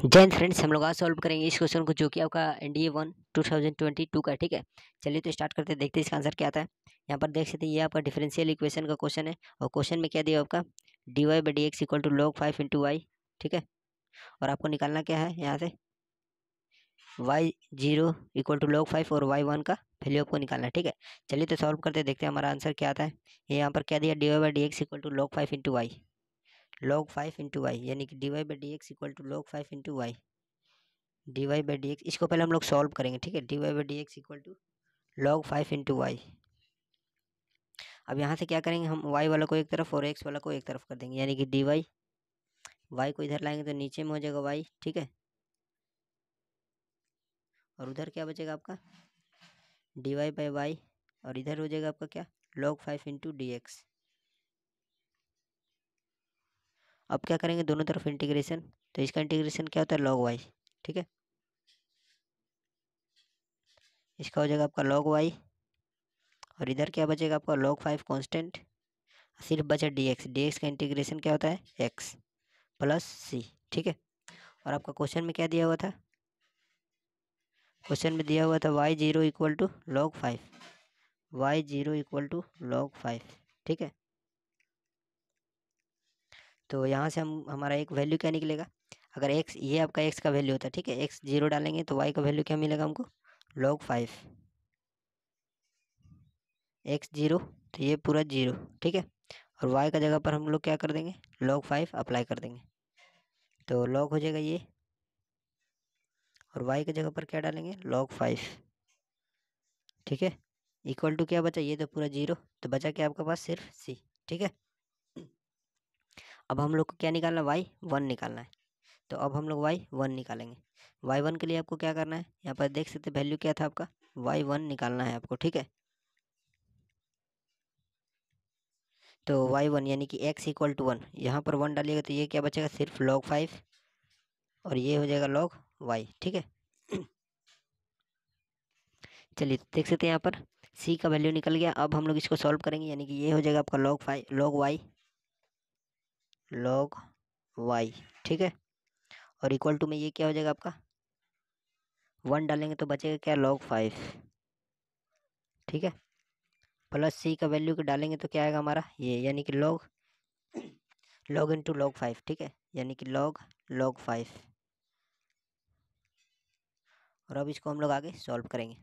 Jain friends हम लोग आज सॉल्व करेंगे इस क्वेश्चन को जो कि आपका N D A one two thousand twenty two का ठीक है चलिए तो स्टार्ट करते हैं देखते हैं इसका आंसर क्या आता है यहाँ पर देख सकते हैं ये आपका डिफरेंशियल इक्वेशन का क्वेश्चन है और क्वेश्चन में क्या दिया आपका D Y by D X equal to log five into Y ठीक है और आपको निकालना क्या है यहाँ से Y zero equal to log five और वाई वन का वैल्यू आपको निकालना है ठीक है चलिए तो सॉल्व करते देखते हैं हमारा आंसर क्या आता है यहाँ पर क्या दिया D Y by D X equal to log five into Y log five into Y यानी कि D Y by D X equal to log five into Y D Y by D X इसको पहले हम लोग solve करेंगे ठीक है D Y by D X equal to log five into Y अब यहाँ से क्या करेंगे हम वाई वाला को एक तरफ और एक्स वाला को एक तरफ कर देंगे यानी कि डी वाई वाई को इधर लाएंगे तो नीचे में हो जाएगा वाई ठीक है और उधर क्या बचेगा आपका डी वाई बाई वाई और इधर हो जाएगा आपका क्या log five into D X अब क्या करेंगे दोनों तरफ इंटीग्रेशन तो इसका इंटीग्रेशन क्या होता है लॉग वाई ठीक है इसका हो जाएगा आपका लॉग वाई और इधर क्या बचेगा आपका लॉग फाइव कॉन्स्टेंट सिर्फ बचा डी एक्स का इंटीग्रेशन क्या होता है एक्स प्लस सी ठीक है और आपका क्वेश्चन में क्या दिया हुआ था क्वेश्चन में दिया हुआ था Y zero equal to log five Y zero equal to log five ठीक है तो यहाँ से हम हमारा एक वैल्यू क्या निकलेगा अगर एक्स ये आपका एक्स का वैल्यू होता है ठीक है एक्स जीरो डालेंगे तो वाई का वैल्यू क्या मिलेगा हमको लॉग फाइव एक्स जीरो तो ये पूरा जीरो ठीक है और वाई का जगह पर हम लोग क्या कर देंगे लॉग फाइव अप्लाई कर देंगे तो लॉग हो जाएगा ये और वाई का जगह पर क्या डालेंगे लॉग फाइव ठीक है इक्वल टू क्या बचा ये तो पूरा जीरो तो बचा क्या आपके पास सिर्फ सी ठीक है अब हम लोग को क्या निकालना है वाई वन निकालना है तो अब हम लोग वाई वन निकालेंगे वाई वन के लिए आपको क्या करना है यहाँ पर देख सकते वैल्यू क्या था आपका वाई वन निकालना है आपको ठीक है तो वाई वन यानी कि एक्स इक्वल टू वन यहाँ पर वन डालिएगा तो ये क्या बचेगा सिर्फ लॉग फाइव और ये हो जाएगा लॉग वाई ठीक है चलिए देख सकते हैं यहाँ पर सी का वैल्यू निकल गया अब हम लोग इसको सॉल्व करेंगे यानी कि ये हो जाएगा आपका log five log Y log Y ठीक है और इक्वल टू में ये क्या हो जाएगा आपका वन डालेंगे तो बचेगा क्या लॉग फाइव ठीक है प्लस सी का वैल्यू के डालेंगे तो क्या आएगा हमारा ये यानी कि log log into log five ठीक है यानी कि लॉग लॉग फाइव और अब इसको हम लोग आगे सॉल्व करेंगे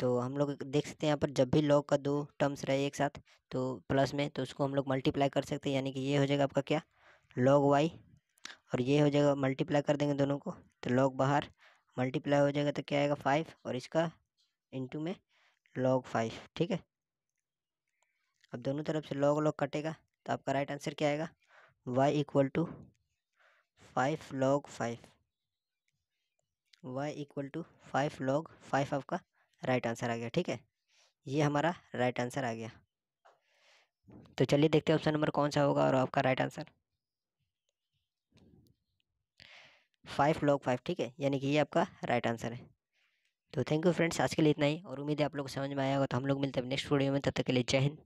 तो हम लोग देख सकते हैं यहाँ पर जब भी लॉग का दो टर्म्स रहे एक साथ तो प्लस में तो उसको हम लोग मल्टीप्लाई कर सकते हैं यानी कि ये हो जाएगा आपका क्या लॉग वाई और ये हो जाएगा मल्टीप्लाई कर देंगे दोनों को तो लॉग बाहर मल्टीप्लाई हो जाएगा तो क्या आएगा फाइव और इसका इंटू में लॉग फाइव ठीक है अब दोनों तरफ से लॉग लॉग कटेगा तो आपका राइट आंसर क्या आएगा Y equal to five log five Y equal to five log five आपका राइट आंसर आ गया ठीक है ये हाँ। हमारा राइट आंसर आ गया तो चलिए देखते हैं ऑप्शन नंबर कौन सा होगा और आपका right answer five log five ठीक है यानी कि ये आपका राइट आंसर है तो थैंक यू फ्रेंड्स आज के लिए इतना ही और उम्मीद है आप लोग को समझ में आया होगा तो हम लोग मिलते हैं नेक्स्ट वीडियो में तब तक के लिए जय हिंद